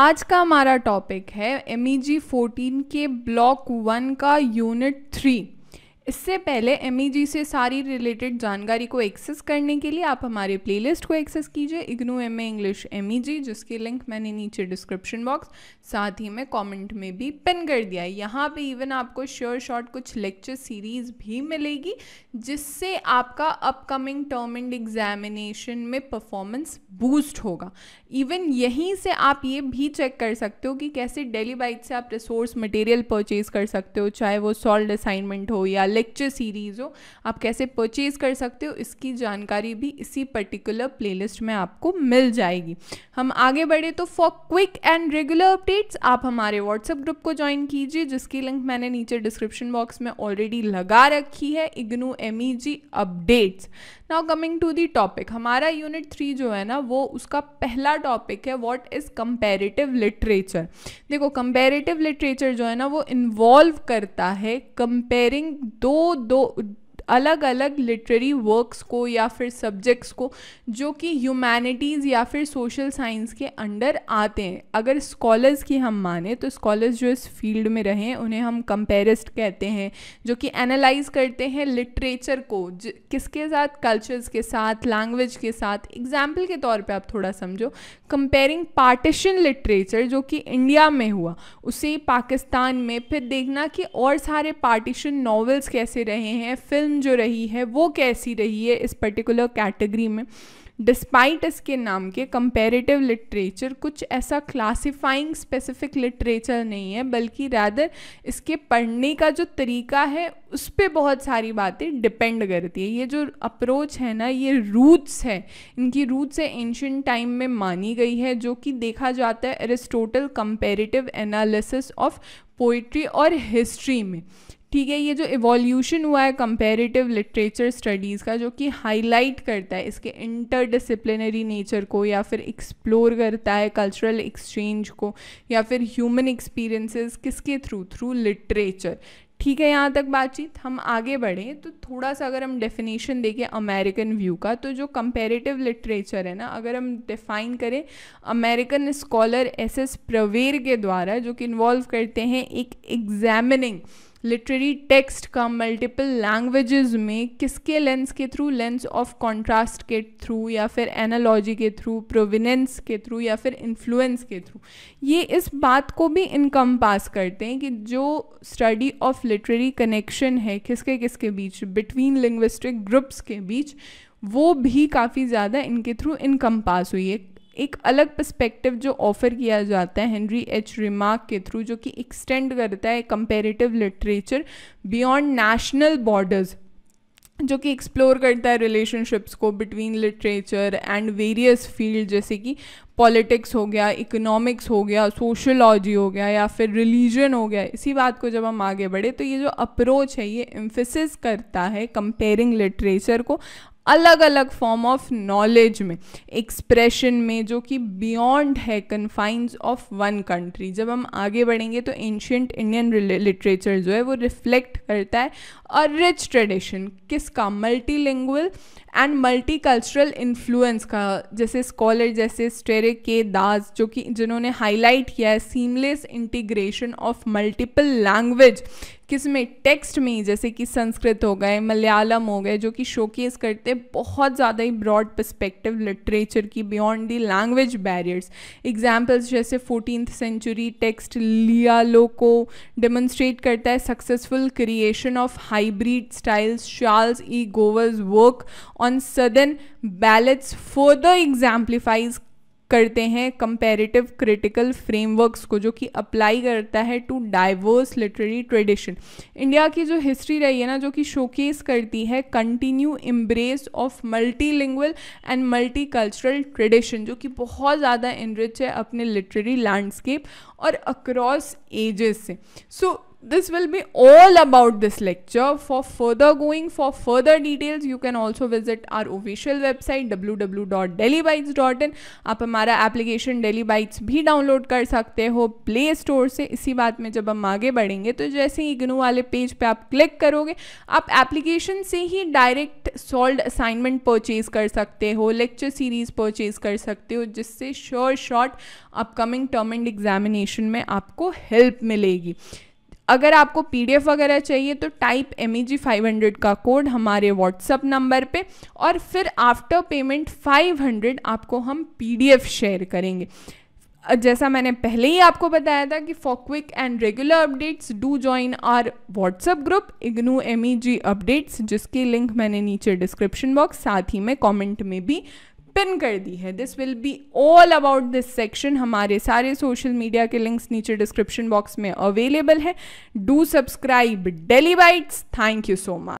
आज का हमारा टॉपिक है एम ई जी फोर्टीन के ब्लॉक वन का यूनिट थ्री इससे पहले एम से सारी रिलेटेड जानकारी को एक्सेस करने के लिए आप हमारे प्लेलिस्ट को एक्सेस कीजिए IGNOU M A English M जिसकी लिंक मैंने नीचे डिस्क्रिप्शन बॉक्स साथ ही में कमेंट में भी पिन कर दिया है यहाँ पे इवन आपको श्योर शॉर्ट कुछ लेक्चर सीरीज़ भी मिलेगी जिससे आपका अपकमिंग टर्म एंड एग्जामिनेशन में परफॉर्मेंस बूस्ट होगा इवन यहीं से आप ये भी चेक कर सकते हो कि कैसे डेली बाइट से आप रिसोर्स मटेरियल परचेज कर सकते हो चाहे वो सॉल्ड असाइनमेंट हो या लेक्चर सीरीज़ हो आप कैसे परचेज़ कर सकते हो इसकी जानकारी भी इसी पर्टिकुलर प्लेलिस्ट में आपको मिल जाएगी हम आगे बढ़े तो for quick and regular updates आप हमारे व्हाट्सएप ग्रुप को ज्वाइन कीजिए जिसकी लिंक मैंने नीचे डिस्क्रिप्शन बॉक्स में ऑलरेडी लगा रखी है IGNOU M updates now coming to the topic हमारा यूनिट थ्री जो है ना वो उसका पहला टॉपिक है व्हाट इज़ कम्पेरेटिव लिटरेचर देखो कंपेरेटिव लिटरेचर जो है ना वो इन्वॉल्व करता है कंपेयरिंग दो दो अलग अलग लिटरेरी वर्क्स को या फिर सब्जेक्ट्स को जो कि ह्यूमैनिटीज़ या फिर सोशल साइंस के अंडर आते हैं अगर स्कॉलर्स की हम माने तो स्कॉलर्स जो इस फील्ड में रहें उन्हें हम कंपेरिस्ट कहते हैं जो कि एनालाइज करते हैं लिटरेचर को किसके साथ कल्चर्स के साथ लैंग्वेज के साथ एग्जाम्पल के तौर पर आप थोड़ा समझो कंपेयरिंग पार्टीशन लिटरेचर जो कि इंडिया में हुआ उसे पाकिस्तान में फिर देखना कि और सारे पार्टीशन नॉवेल्स कैसे रहे हैं फिल्म फिल्म जो रही है वो कैसी रही है इस पर्टिकुलर कैटेगरी में डिस्पाइट इसके नाम के कंपेरेटिव लिटरेचर कुछ ऐसा क्लासिफाइंग स्पेसिफिक लिटरेचर नहीं है बल्कि रैदर इसके पढ़ने का जो तरीका है उस पर बहुत सारी बातें डिपेंड करती है ये जो अप्रोच है ना ये रूट्स है इनकी रूट्स है एंशंट टाइम में मानी गई है जो कि देखा जाता है Aristotle comparative analysis of poetry और हिस्ट्री में ठीक है ये जो इवोल्यूशन हुआ है कंपेरेटिव लिटरेचर स्टडीज़ का जो कि हाईलाइट करता है इसके इंटरडिसिप्लिनरी नेचर को या फिर एक्सप्लोर करता है कल्चरल एक्सचेंज को या फिर ह्यूमन एक्सपीरियंसेस किसके थ्रू थ्रू लिटरेचर ठीक है यहाँ तक बातचीत हम आगे बढ़ें तो थोड़ा सा अगर हम डेफिनेशन देखें अमेरिकन व्यू का तो जो कंपेरेटिव लिटरेचर है ना अगर हम डिफाइन करें American scholar S S Prawer के द्वारा जो कि इन्वॉल्व करते हैं एक एग्जामिनिंग लिटरेरी टेक्स्ट का मल्टीपल लैंग्वेजेस में किसके लेंस के थ्रू लेंस ऑफ कॉन्ट्रास्ट के थ्रू या फिर एनालॉजी के थ्रू प्रोविनेंस के थ्रू या फिर इन्फ्लुएंस के थ्रू ये इस बात को भी इनकम पास करते हैं कि जो स्टडी ऑफ लिटरेरी कनेक्शन है किसके किसके बीच बिटवीन लिंग्विस्टिक ग्रुप्स के बीच वो भी काफ़ी ज़्यादा इनके थ्रू इनकम पास हुई है एक अलग पर्सपेक्टिव जो ऑफ़र किया जाता है हेनरी एच रिमार्क के थ्रू जो कि एक्सटेंड करता है comparative literature beyond national borders जो कि एक्सप्लोर करता है रिलेशनशिप्स को between literature and various field जैसे कि पॉलिटिक्स हो गया इकोनॉमिक्स हो गया सोशोलॉजी हो गया या फिर रिलीजन हो गया इसी बात को जब हम आगे बढ़े तो ये जो अप्रोच है ये इम्फेसिस करता है कंपेयरिंग लिटरेचर को अलग अलग फॉर्म ऑफ नॉलेज में एक्सप्रेशन में जो कि बियॉन्ड है कन्फाइंस ऑफ वन कंट्री जब हम आगे बढ़ेंगे तो एंशियंट इंडियन लिटरेचर जो है वो रिफ्लेक्ट करता है अ रिच ट्रेडिशन किसका multilingual and multi cultural influence का जैसे स्कॉलर जैसे स्टेरे के दास जो कि जिन्होंने हाईलाइट किया है seamless integration of multiple language किस में टेक्स्ट में जैसे कि संस्कृत हो गए मलयालम हो गए जो कि शोकेस करते हैं बहुत ज़्यादा ही ब्रॉड पर्सपेक्टिव लिटरेचर की beyond the language barriers examples जैसे फोर्टीन सेंचुरी टेक्स्ट लियालो को डेमोन्स्ट्रेट करता है successful creation of hybrid styles Charles E Gower's work on southern ballads the exemplifies करते हैं कंपेरेटिव क्रिटिकल फ्रेमवर्क्स को जो कि अप्लाई करता है to diverse literary tradition India की जो हिस्ट्री रही है ना जो कि शोकेस करती है continue embrace of multi and multi cultural tradition जो कि बहुत ज़्यादा इनरिच है अपने लिटरेरी लैंडस्केप और अक्रॉस एजेस से so so, this will be all about this lecture. For further going, for further details, you can also visit our official website www.delibytes.in aap hamara application Delhi Bytes भी download kar sakte ho Play Store se isi baat mein jab hum aage badhenge to jaise hi IGNOU wale page pe aap click karoge aap application se hi direct solved assignment purchase kar sakte ho lecture series purchase kar sakte ho jisse sure shot upcoming term end examination mein aapko help milegi अगर आपको P वगैरह चाहिए तो type M E G five hundred का code हमारे WhatsApp number पे और फिर आफ्टर पेमेंट फाइव हंड्रेड आपको हम पी शेयर करेंगे जैसा मैंने पहले ही आपको बताया था कि for quick and regular updates do join our WhatsApp group IGNOU M updates जिसकी लिंक मैंने नीचे डिस्क्रिप्शन बॉक्स साथ ही में कॉमेंट में भी पिन कर दी है this will be all about this section हमारे सारे सोशल मीडिया के लिंक्स नीचे डिस्क्रिप्शन बॉक्स में अवेलेबल है do subscribe daily bytes thank you so much